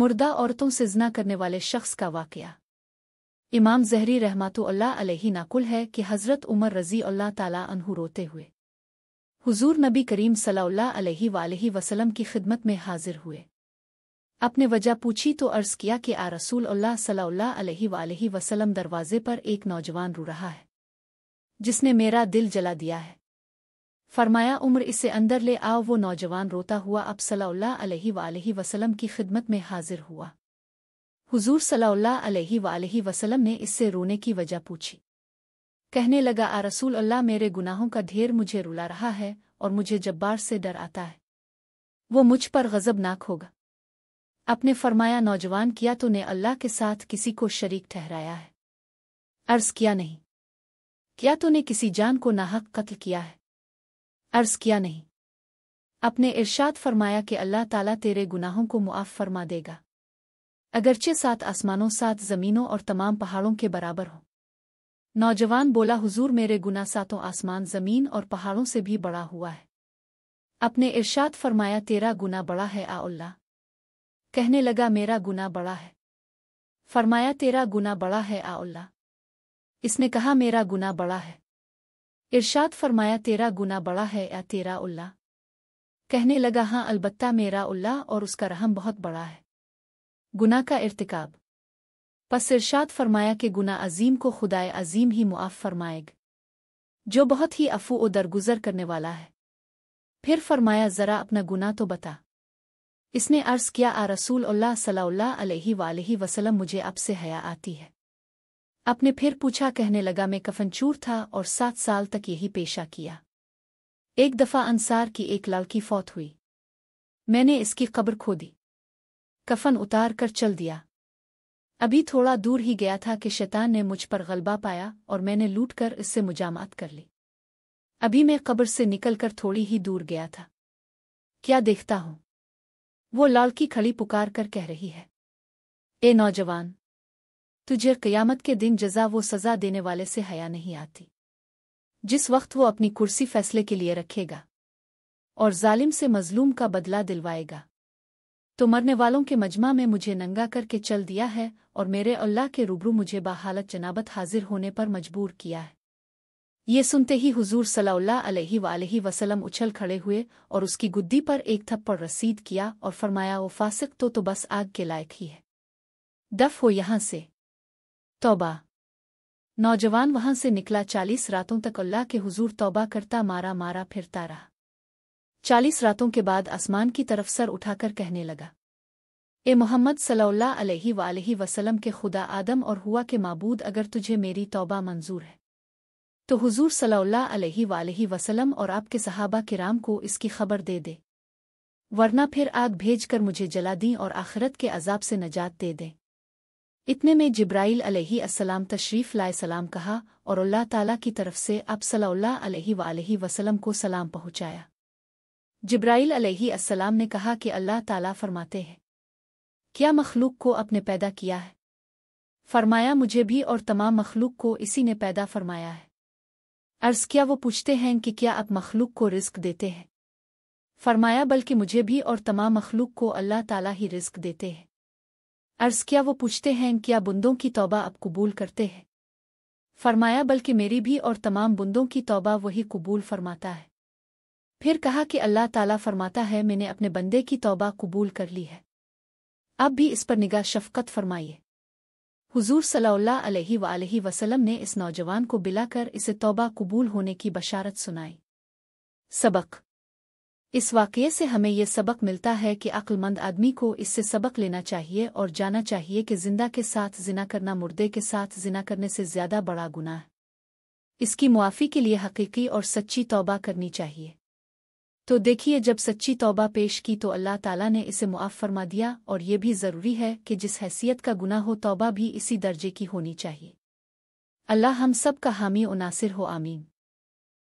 मुर्दा औरतों से जना करने वाले शख्स का वाक़ इमाम जहरी रहमत अलही नाकुल है कि हज़रत उमर रज़ी अल्लाह ताला अनहु रोते हुए हुजूर नबी करीम सल्ला वसलम की खिदमत में हाजिर हुए अपने वजह पूछी तो अर्ज़ किया कि आ रसूल अल्लाह सल्ला वसलम दरवाज़े पर एक नौजवान रो रहा है जिसने मेरा दिल जला दिया है फरमाया उम्र इसे अंदर ले आओ वो नौजवान रोता हुआ अब सलाह वसलम की खिदमत में हाजिर हुआ हुजूर सल्लल्लाहु वसलम ने इससे रोने की वजह पूछी कहने लगा आ रसूल अल्लाह मेरे गुनाहों का ढेर मुझे रुला रहा है और मुझे जब्बार से डर आता है वो मुझ पर गजबनाक होगा अपने फरमाया नौजवान किया तो ने अल्लाह के साथ किसी को शरीक ठहराया है अर्ज किया नहीं क्या तूने किसी जान को नाहक कत्ल किया है अर्ज किया नहीं अपने इरशाद फरमाया कि अल्लाह ताला तेरे गुनाहों को मुआफ़ फरमा देगा अगरचे सात आसमानों सात ज़मीनों और तमाम पहाड़ों के बराबर हों नौजवान बोला हुजूर मेरे गुना सातों आसमान ज़मीन और पहाड़ों से भी बड़ा हुआ है अपने इरशाद फरमाया तेरा गुना बड़ा है आउल्ला कहने लगा मेरा गुना बड़ा है फरमाया तेरा गुना बड़ा है आउल्ला इसने कहा मेरा गुना बड़ा है इरशाद फरमाया तेरा गुना बड़ा है या तेरा उल्ला कहने लगा हाँ अलबत्ता मेरा उल्ला और उसका रहम बहुत बड़ा है गुना का इरतकाब पस इरशाद फरमाया कि गुना अजीम को खुदाए अजीम ही मुआफ़ फरमाएग जो बहुत ही अफू व दरगुजर करने वाला है फिर फरमाया ज़रा अपना गुना तो बता इसने अर्ज़ किया आ रसूल अल्लाह सल्ला अलैहि वसलम मुझे अब से हया आती है अपने फिर पूछा कहने लगा मैं कफनचूर था और सात साल तक यही पेशा किया एक दफ़ा अंसार की एक लड़की फौत हुई मैंने इसकी कब्र खोदी कफन उतार कर चल दिया अभी थोड़ा दूर ही गया था कि शैतान ने मुझ पर गलबा पाया और मैंने लूट कर इससे मुजामात कर ली अभी मैं कब्र से निकलकर थोड़ी ही दूर गया था क्या देखता हूं वो लड़की खड़ी पुकार कर कह रही है ए नौजवान तुझे कयामत के दिन जजा वो सजा देने वाले से हया नहीं आती जिस वक्त वो अपनी कुर्सी फैसले के लिए रखेगा और जालिम से मजलूम का बदला दिलवाएगा तो मरने वालों के मजमा में मुझे नंगा करके चल दिया है और मेरे अल्लाह के रूबरू मुझे बाहालत जनाबत हाजिर होने पर मजबूर किया है ये सुनते ही हुजूर सल्लल्लाहु अलैहि वसलम उछल खड़े हुए और उसकी गुद्दी पर एक थप्पड़ रसीद किया और फरमाया वो फासिक तो तो बस आग के लायक ही है दफ हो यहां से तौबा नौजवान वहां से निकला चालीस रातों तक अल्लाह के हुजूर तौबा करता मारा मारा फिरता रहा चालीस रातों के बाद आसमान की तरफ सर उठाकर कहने लगा ए मोहम्मद सल्लाह वसलम के खुदा आदम और हुआ के मबूद अगर तुझे मेरी तौबा मंजूर है तो हुजूर सल्ला वसलम और आपके सहाबा के राम को इसकी खबर दे दे वरना फिर आग भेज कर मुझे जला दी और आखिरत के अजाब से नजात दे दें इतने में जिब्राइल अलैहि अस्सलाम तशरीफ़ लाए सलाम कहा और अल्लाह ताला की तरफ से अब सल्लल्लाहु अलैहि वसल्लम को सलाम पहुँचाया जिब्राइल अलैहि अस्सलाम ने कहा कि अल्लाह ताला फरमाते हैं क्या मखलूक को अपने पैदा किया है फरमाया मुझे भी और तमाम मखलूक को इसी ने पैदा फरमाया है अर्ज क्या वो पूछते हैं कि क्या आप मखलूक को रिस्क देते हैं फरमाया बल्कि मुझे भी और तमाम मखलूक को अल्लाह ताला ही रिस्क देते हैं अर्ज क्या वो पूछते हैं क्या बुंदों की तौबा अब कबूल करते हैं फरमाया बल्कि मेरी भी और तमाम बुंदों की तौबा वही कबूल फरमाता है फिर कहा कि अल्लाह ताला फरमाता है मैंने अपने बंदे की तौबा कबूल कर ली है अब भी इस पर निगाह शफकत फरमाइए हुजूर सल्लल्लाहु अलैहि वसलम ने इस नौजवान को बिलाकर इसे तौबा कबूल होने की बशारत सुनाई सबक इस वाक़े से हमें यह सबक मिलता है कि अक्लमंद आदमी को इससे सबक लेना चाहिए और जाना चाहिए कि जिंदा के साथ जिना करना मुर्दे के साथ जिना करने से ज़्यादा बड़ा गुना है इसकी मुआफ़ी के लिए हकीकी और सच्ची तौबा करनी चाहिए तो देखिए जब सच्ची तौबा पेश की तो अल्लाह ताला ने इसे मुआफ़ फरमा दिया और ये भी ज़रूरी है कि जिस हैसियत का गुना हो तौबा भी इसी दर्जे की होनी चाहिए अल्लाह हम सब का हामी उनासिर हो आमीन